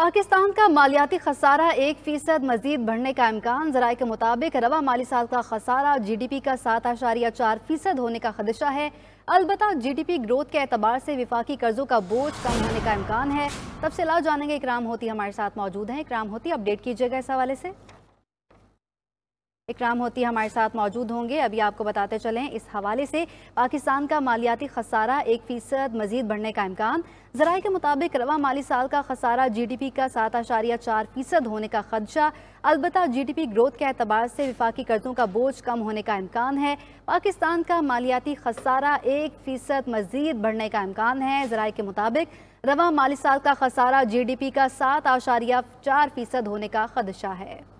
पाकिस्तान का मालियाती खसारा एक फीसद मजीद बढ़ने का इम्कान जराये के मुताबिक रवा माली साल का खसारा जी डी पी का सात आशारिया चार फीसद होने का खदशा है अलबत् जी डी पी ग्रोथ के अतबार से विफाकी कर्जों का बोझ कम होने का इम्कान है तब से ला जानेंगे इकराम होती हमारे साथ मौजूद हैं इकराम होती अपडेट कीजिएगा इस हवाले से इकराम होती हमारे साथ मौजूद होंगे अभी आपको बताते चलें इस हवाले से पाकिस्तान का मालियाती खसारा एक फ़ीसद मजीद बढ़ने का इम्कान जराये के मुताबिक रवा माली साल का खसारा जी डी पी का सात आशारिया चार फ़ीसद होने का खदशा अलबत् जी डी पी ग्रोथ के अतबार से विफाकी कर्जों का बोझ कम होने का इम्कान है पाकिस्तान का मालियाती खसारा एक फ़ीसद मजीद बढ़ने का इम्कान है जराये के मुताबिक रवा माली साल का खसारा जी डी पी का सात आशारिया चार फ़ीसद होने का खदशा है